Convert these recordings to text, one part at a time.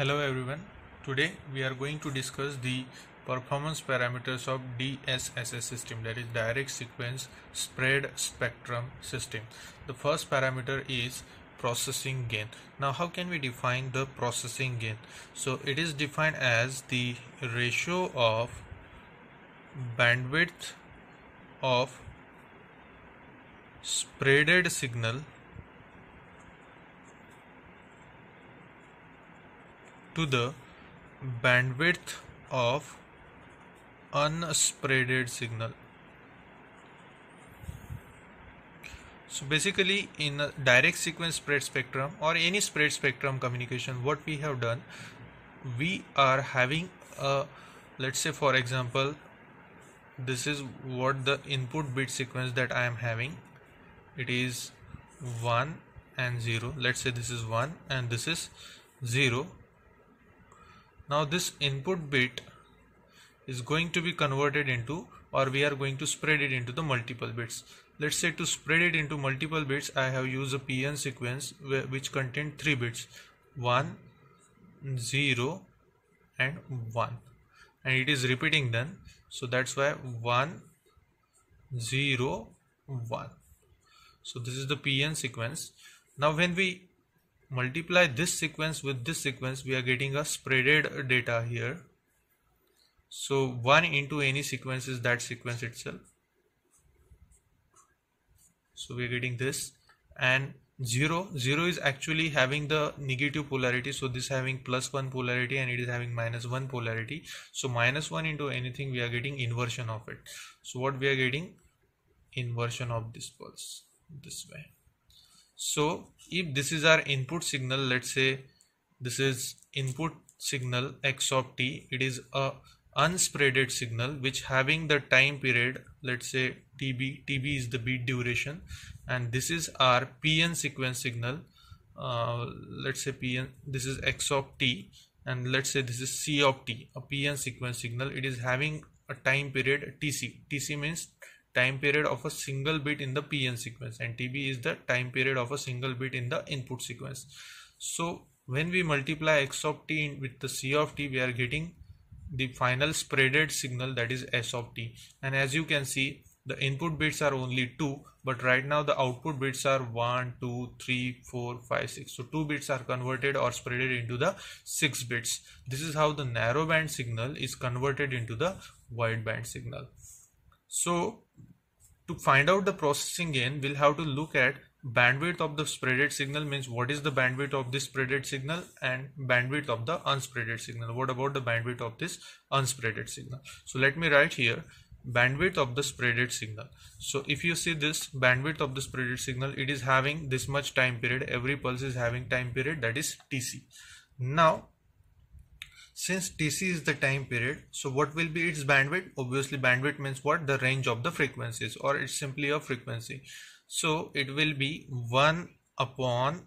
Hello everyone. Today we are going to discuss the performance parameters of DSSS system that is direct sequence spread spectrum system. The first parameter is processing gain. Now how can we define the processing gain? So it is defined as the ratio of bandwidth of spreaded signal to the bandwidth of unspreaded signal so basically in a direct sequence spread spectrum or any spread spectrum communication what we have done we are having a let's say for example this is what the input bit sequence that I am having it is 1 and 0 let's say this is 1 and this is 0 now this input bit is going to be converted into or we are going to spread it into the multiple bits let's say to spread it into multiple bits I have used a PN sequence which contain three bits 1 0 and 1 and it is repeating then so that's why 1 0 1 so this is the PN sequence now when we multiply this sequence with this sequence we are getting a spreaded data here so 1 into any sequence is that sequence itself so we are getting this and 0 0 is actually having the negative polarity so this having plus 1 polarity and it is having minus 1 polarity so minus 1 into anything we are getting inversion of it so what we are getting inversion of this pulse this way so if this is our input signal let's say this is input signal x of t it is a unspreaded signal which having the time period let's say tb tb is the beat duration and this is our pn sequence signal uh, let's say pn this is x of t and let's say this is c of t a pn sequence signal it is having a time period tc tc means time period of a single bit in the PN sequence and TB is the time period of a single bit in the input sequence. So when we multiply X of T with the C of T we are getting the final spreaded signal that is S of T and as you can see the input bits are only 2 but right now the output bits are 1 2 3 4 5 6 so 2 bits are converted or spreaded into the 6 bits this is how the narrowband signal is converted into the wideband signal so to find out the processing gain, we'll have to look at bandwidth of the spreaded signal means what is the bandwidth of this spreaded signal and bandwidth of the unspreaded signal. What about the bandwidth of this unspreaded signal? So let me write here bandwidth of the spreaded signal so if you see this bandwidth of the spreaded signal it is having this much time period every pulse is having time period that is tc now since TC is the time period so what will be its bandwidth obviously bandwidth means what the range of the frequencies or it's simply a frequency so it will be 1 upon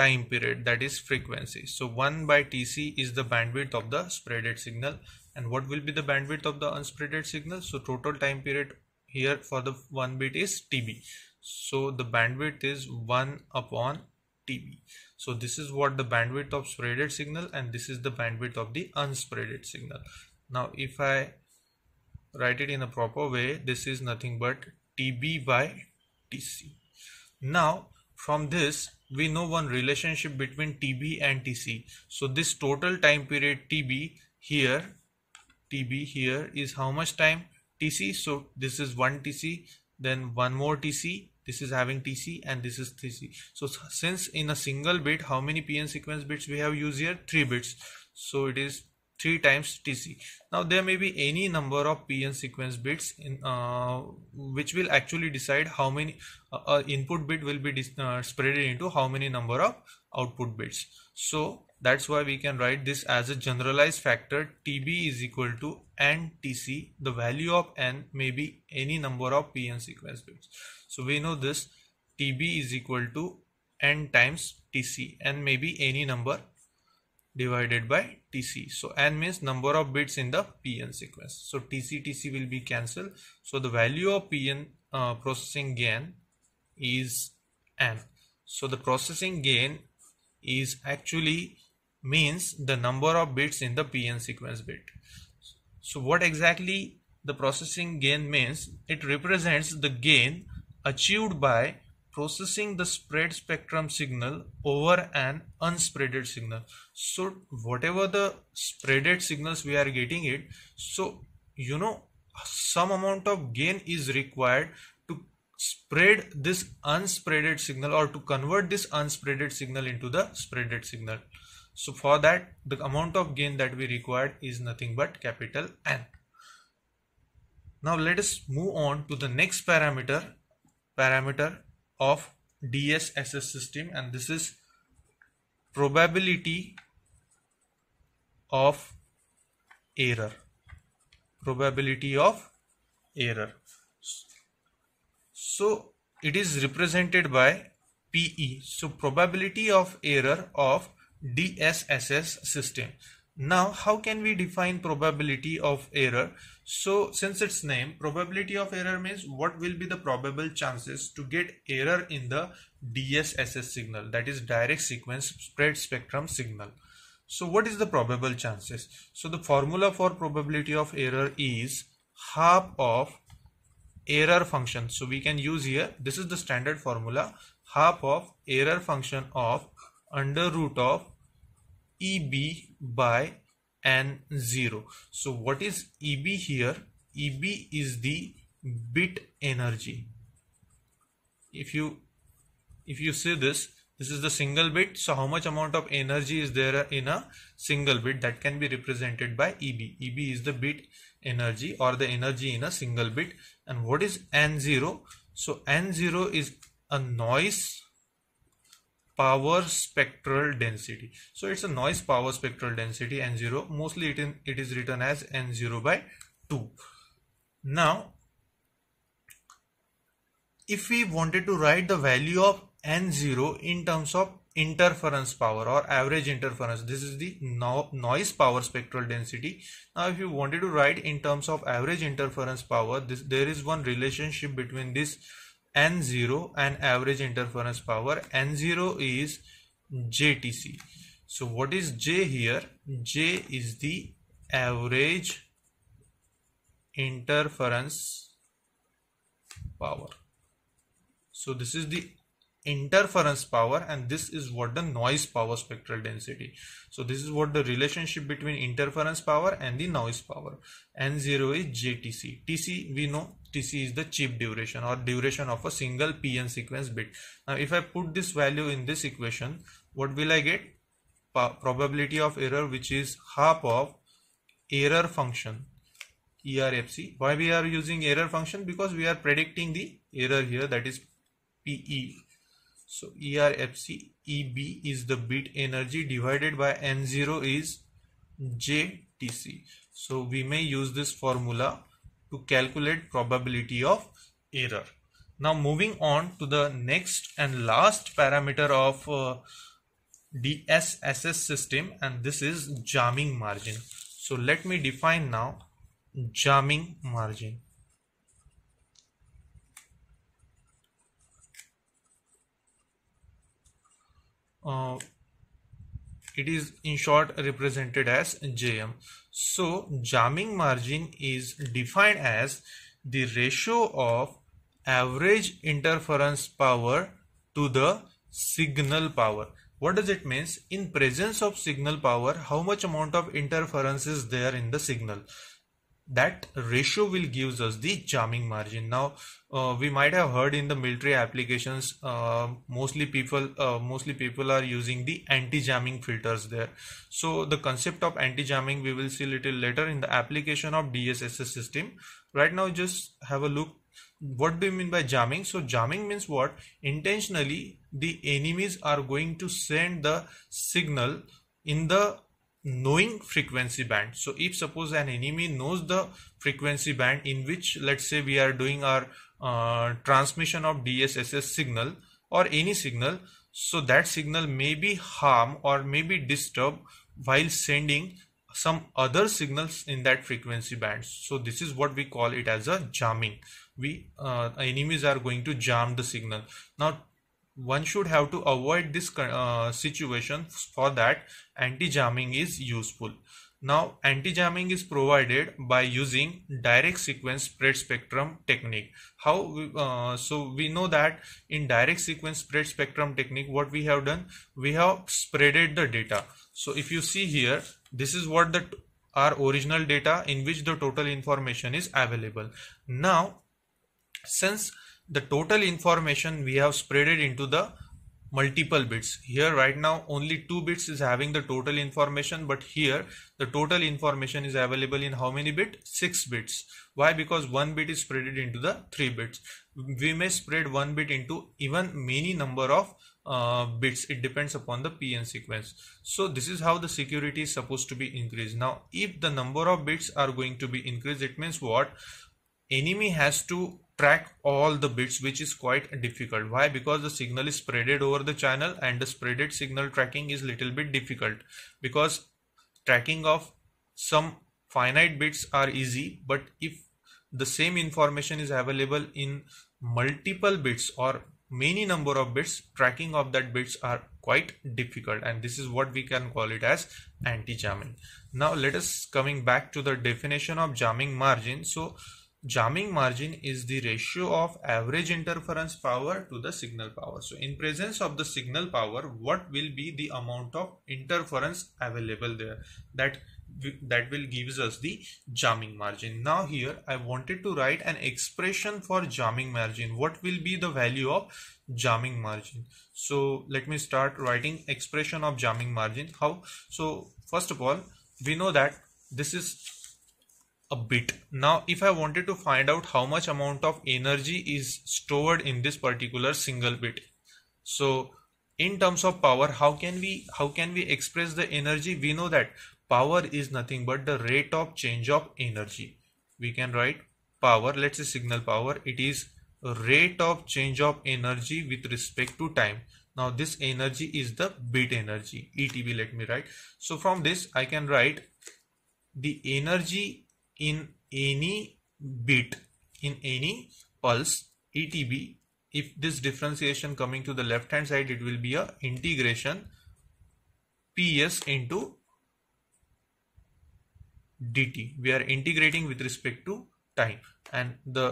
time period that is frequency so 1 by TC is the bandwidth of the spreaded signal and what will be the bandwidth of the unspreaded signal so total time period here for the 1 bit is TB so the bandwidth is 1 upon TB. So this is what the bandwidth of spreaded signal and this is the bandwidth of the unspreaded signal. Now if I write it in a proper way, this is nothing but TB by TC. Now from this we know one relationship between TB and TC. So this total time period TB here, TB here is how much time? TC. So this is one TC, then one more TC this is having tc and this is tc so since in a single bit how many pn sequence bits we have used here 3 bits so it is 3 times tc now there may be any number of pn sequence bits in uh, which will actually decide how many uh, uh input bit will be uh, spread into how many number of output bits so that's why we can write this as a generalized factor TB is equal to n tc. The value of N may be any number of PN sequence bits. So we know this TB is equal to N times TC and maybe any number divided by TC. So N means number of bits in the PN sequence. So TC TC will be cancelled. So the value of PN uh, processing gain is N. So the processing gain is actually means the number of bits in the PN sequence bit. So what exactly the processing gain means? It represents the gain achieved by processing the spread spectrum signal over an unspreaded signal. So whatever the spreaded signals we are getting it, so you know some amount of gain is required to spread this unspreaded signal or to convert this unspreaded signal into the spreaded signal. So for that the amount of gain that we required is nothing but capital N. Now let us move on to the next parameter parameter of DSSS system and this is probability of error probability of error so it is represented by PE so probability of error of DSSS system. Now how can we define probability of error? So since its name probability of error means what will be the probable chances to get error in the DSSS signal that is direct sequence spread spectrum signal. So what is the probable chances? So the formula for probability of error is half of error function. So we can use here this is the standard formula half of error function of under root of EB by n 0 so what is EB here EB is the bit energy if you if you see this this is the single bit so how much amount of energy is there in a single bit that can be represented by EB EB is the bit energy or the energy in a single bit and what is N0 so N0 is a noise power spectral density so it's a noise power spectral density n0 mostly it, in, it is written as n0 by 2 now if we wanted to write the value of n0 in terms of interference power or average interference this is the no noise power spectral density now if you wanted to write in terms of average interference power this there is one relationship between this N0 and average interference power. N0 is JTC. So what is J here? J is the average interference power. So this is the interference power and this is what the noise power spectral density. So this is what the relationship between interference power and the noise power. N0 is JTC. TC we know TC is the chip duration or duration of a single PN sequence bit. Now if I put this value in this equation, what will I get? probability of error which is half of error function ERFC. Why we are using error function? Because we are predicting the error here that is PE. So ERFC EB is the bit energy divided by N0 is JTC. So we may use this formula to calculate probability of error. Now moving on to the next and last parameter of uh, DSSS system and this is jamming margin. So let me define now jamming margin. Uh, it is in short represented as JM. So jamming margin is defined as the ratio of average interference power to the signal power. What does it means? In presence of signal power, how much amount of interference is there in the signal? that ratio will gives us the jamming margin now uh, we might have heard in the military applications uh, mostly people uh, mostly people are using the anti-jamming filters there so the concept of anti-jamming we will see little later in the application of DSSS system right now just have a look what do you mean by jamming so jamming means what intentionally the enemies are going to send the signal in the knowing frequency band so if suppose an enemy knows the frequency band in which let's say we are doing our uh, transmission of DSSS signal or any signal so that signal may be harm or may be disturbed while sending some other signals in that frequency band so this is what we call it as a jamming we uh, enemies are going to jam the signal now one should have to avoid this uh, situation for that anti-jamming is useful. Now anti-jamming is provided by using direct sequence spread spectrum technique. How uh, so we know that in direct sequence spread spectrum technique what we have done we have spreaded the data. So if you see here this is what the our original data in which the total information is available. Now since the total information we have spread it into the multiple bits here right now only two bits is having the total information but here the total information is available in how many bit six bits why because one bit is spread into the three bits we may spread one bit into even many number of uh, bits it depends upon the pn sequence so this is how the security is supposed to be increased now if the number of bits are going to be increased it means what enemy has to track all the bits which is quite difficult why because the signal is spreaded over the channel and the spreaded signal tracking is little bit difficult because tracking of some finite bits are easy but if the same information is available in multiple bits or many number of bits tracking of that bits are quite difficult and this is what we can call it as anti-jamming now let us coming back to the definition of jamming margin so jamming margin is the ratio of average interference power to the signal power. So in presence of the signal power, what will be the amount of interference available there that that will gives us the jamming margin. Now here I wanted to write an expression for jamming margin. What will be the value of jamming margin? So let me start writing expression of jamming margin. How? So first of all, we know that this is a bit. Now if I wanted to find out how much amount of energy is stored in this particular single bit. So in terms of power how can we how can we express the energy we know that power is nothing but the rate of change of energy we can write power let's say signal power it is rate of change of energy with respect to time now this energy is the bit energy etb let me write so from this i can write the energy in any bit in any pulse etb if this differentiation coming to the left hand side it will be a integration ps into dt we are integrating with respect to time and the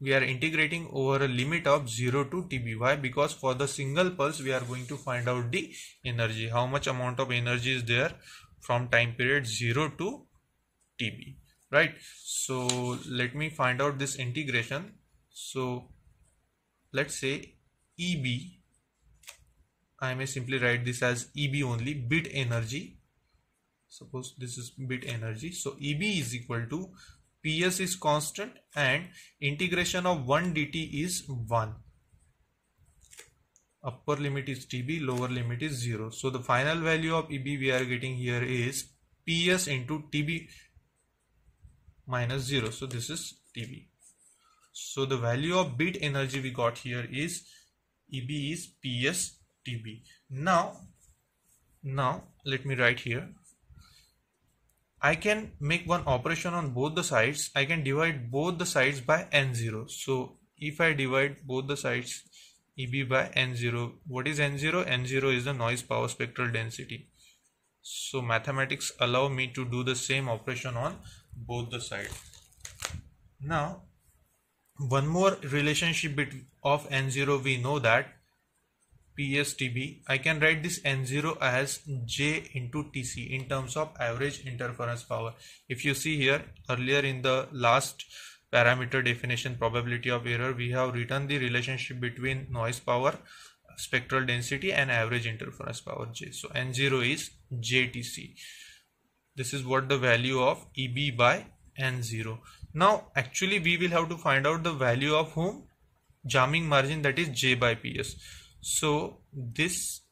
we are integrating over a limit of 0 to tb why because for the single pulse we are going to find out the energy how much amount of energy is there from time period 0 to tb right so let me find out this integration so let's say EB I may simply write this as EB only bit energy suppose this is bit energy so EB is equal to PS is constant and integration of 1 dt is 1 upper limit is TB lower limit is 0 so the final value of EB we are getting here is PS into TB minus 0 so this is TB so the value of bit energy we got here is EB is PS TB now now let me write here I can make one operation on both the sides I can divide both the sides by n0 so if I divide both the sides EB by n0 what is n0 n0 is the noise power spectral density so mathematics allow me to do the same operation on both the side now one more relationship of n0 we know that PSTB I can write this n0 as j into tc in terms of average interference power if you see here earlier in the last parameter definition probability of error we have written the relationship between noise power spectral density and average interference power j so n0 is jtc this is what the value of EB by N0 now actually we will have to find out the value of whom jamming margin that is J by PS so this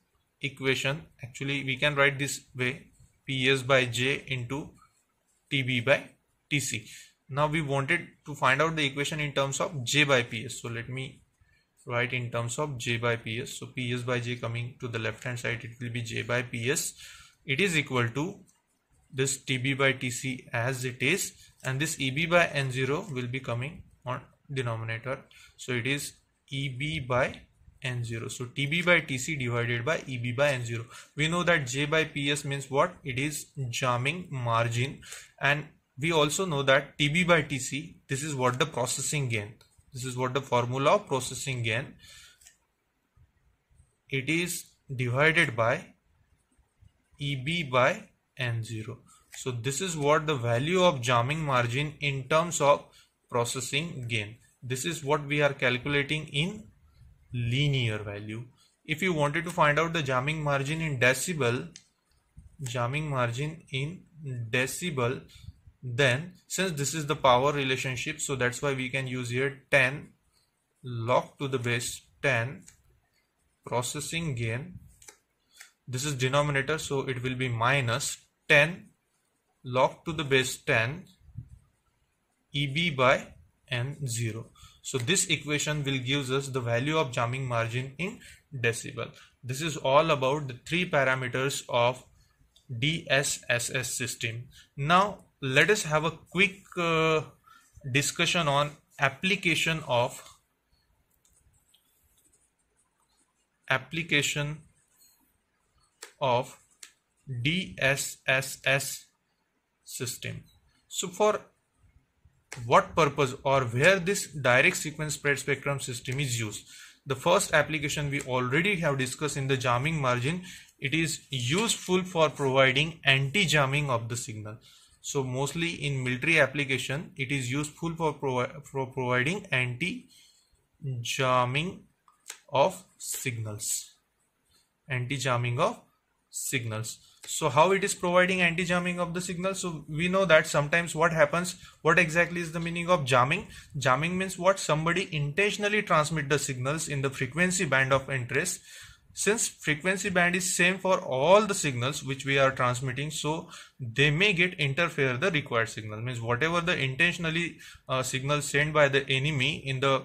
equation actually we can write this way PS by J into TB by TC now we wanted to find out the equation in terms of J by PS so let me write in terms of J by PS so PS by J coming to the left hand side it will be J by PS it is equal to this TB by TC as it is and this EB by N0 will be coming on denominator. So it is EB by N0. So TB by TC divided by EB by N0. We know that J by PS means what? It is jamming margin and we also know that TB by TC this is what the processing gain. This is what the formula of processing gain. It is divided by EB by 0 so this is what the value of jamming margin in terms of processing gain this is what we are calculating in linear value if you wanted to find out the jamming margin in decibel jamming margin in decibel then since this is the power relationship so that's why we can use here 10 log to the base 10 processing gain this is denominator so it will be minus 10, log to the base 10 EB by N0. So this equation will gives us the value of jamming margin in decibel. This is all about the three parameters of DSSS system. Now let us have a quick uh, discussion on application of application of DSSS system. So for what purpose or where this direct sequence spread spectrum system is used? The first application we already have discussed in the jamming margin, it is useful for providing anti-jamming of the signal. So mostly in military application, it is useful for, provi for providing anti-jamming of signals. Anti-jamming of signals so how it is providing anti-jamming of the signal so we know that sometimes what happens what exactly is the meaning of jamming jamming means what somebody intentionally transmit the signals in the frequency band of interest since frequency band is same for all the signals which we are transmitting so they may get interfere the required signal means whatever the intentionally uh, signal sent by the enemy in the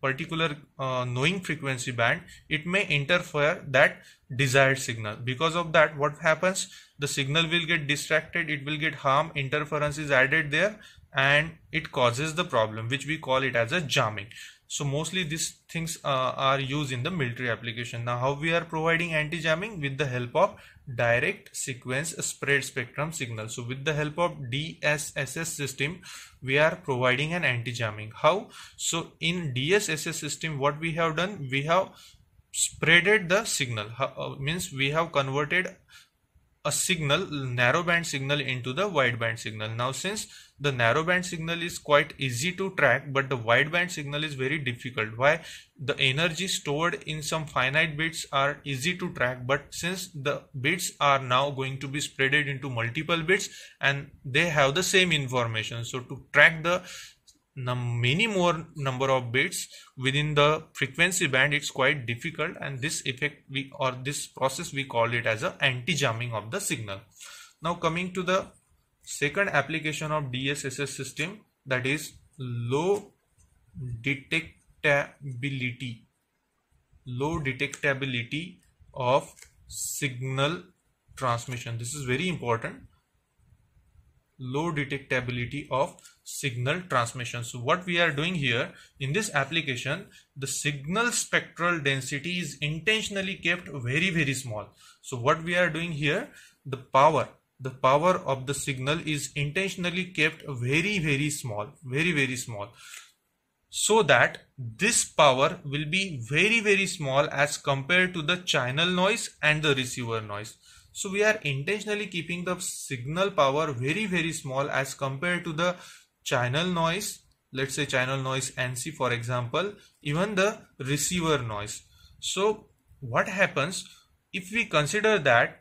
particular uh, knowing frequency band it may interfere that desired signal because of that what happens the signal will get distracted it will get harm interference is added there and it causes the problem which we call it as a jamming so mostly these things uh, are used in the military application now how we are providing anti-jamming with the help of direct sequence spread spectrum signal so with the help of DSSS system we are providing an anti-jamming how so in DSSS system what we have done we have spreaded the signal uh, means we have converted a signal narrowband signal into the wideband signal now since the narrowband signal is quite easy to track but the wideband signal is very difficult why the energy stored in some finite bits are easy to track but since the bits are now going to be spreaded into multiple bits and they have the same information so to track the num many more number of bits within the frequency band it's quite difficult and this effect we or this process we call it as a anti-jamming of the signal now coming to the second application of DSSS system that is low detectability low detectability of signal transmission this is very important low detectability of signal transmission. So what we are doing here in this application, the signal spectral density is intentionally kept very, very small. So what we are doing here, the power, the power of the signal is intentionally kept very, very small, very, very small. So that this power will be very, very small as compared to the channel noise and the receiver noise. So we are intentionally keeping the signal power very very small as compared to the channel noise let's say channel noise NC for example even the receiver noise. So what happens if we consider that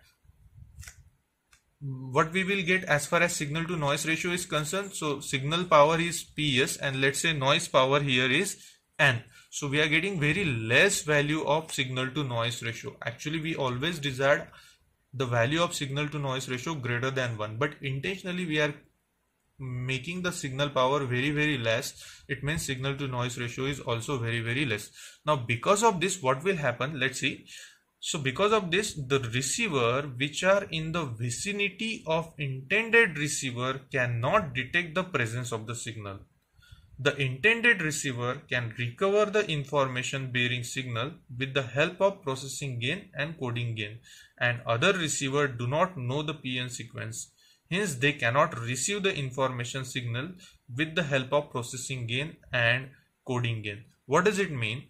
what we will get as far as signal to noise ratio is concerned so signal power is ps and let's say noise power here is n so we are getting very less value of signal to noise ratio actually we always desired the value of signal to noise ratio greater than 1 but intentionally we are making the signal power very very less it means signal to noise ratio is also very very less now because of this what will happen let's see so because of this the receiver which are in the vicinity of intended receiver cannot detect the presence of the signal the intended receiver can recover the information bearing signal with the help of processing gain and coding gain and other receiver do not know the PN sequence. Hence they cannot receive the information signal with the help of processing gain and coding gain. What does it mean?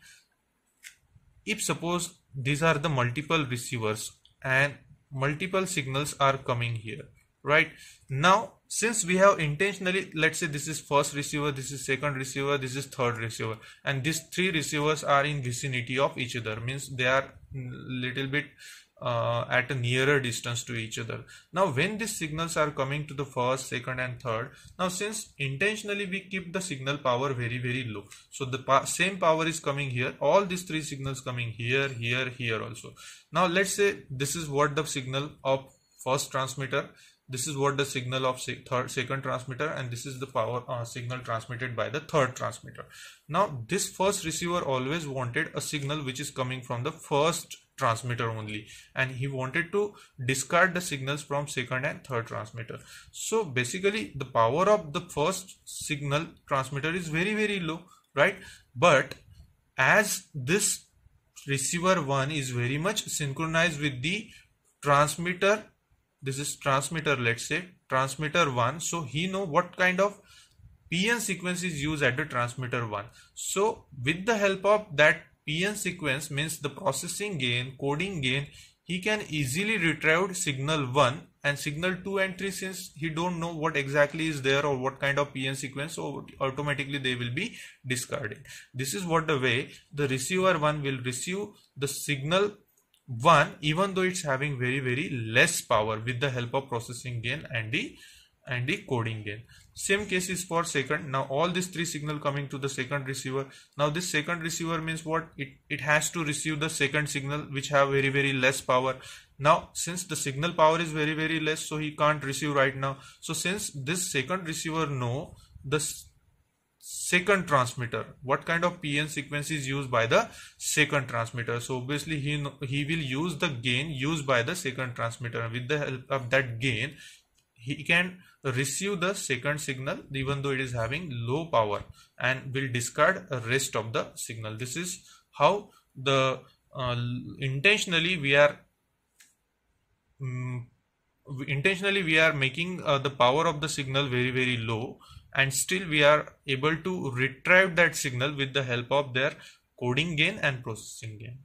If suppose these are the multiple receivers and multiple signals are coming here right now since we have intentionally let's say this is first receiver this is second receiver this is third receiver and these three receivers are in vicinity of each other means they are little bit uh, at a nearer distance to each other now when these signals are coming to the first second and third now since intentionally we keep the signal power very very low so the pa same power is coming here all these three signals coming here here here also now let's say this is what the signal of first transmitter this is what the signal of third, second transmitter and this is the power uh, signal transmitted by the third transmitter now this first receiver always wanted a signal which is coming from the first transmitter only and he wanted to discard the signals from second and third transmitter so basically the power of the first signal transmitter is very very low right but as this receiver one is very much synchronized with the transmitter this is transmitter let's say transmitter 1 so he know what kind of pn sequence is used at the transmitter 1 so with the help of that pn sequence means the processing gain coding gain he can easily retrieve signal 1 and signal 2 and 3 since he don't know what exactly is there or what kind of pn sequence so automatically they will be discarded this is what the way the receiver 1 will receive the signal 1 even though it's having very very less power with the help of processing gain and the and the coding gain same case is for second now all these three signal coming to the second receiver now this second receiver means what it it has to receive the second signal which have very very less power now since the signal power is very very less so he can't receive right now so since this second receiver know the second transmitter what kind of pn sequence is used by the second transmitter so obviously he he will use the gain used by the second transmitter with the help of that gain he can receive the second signal even though it is having low power and will discard rest of the signal this is how the uh, intentionally we are um, intentionally we are making uh, the power of the signal very very low and still we are able to retrieve that signal with the help of their coding gain and processing gain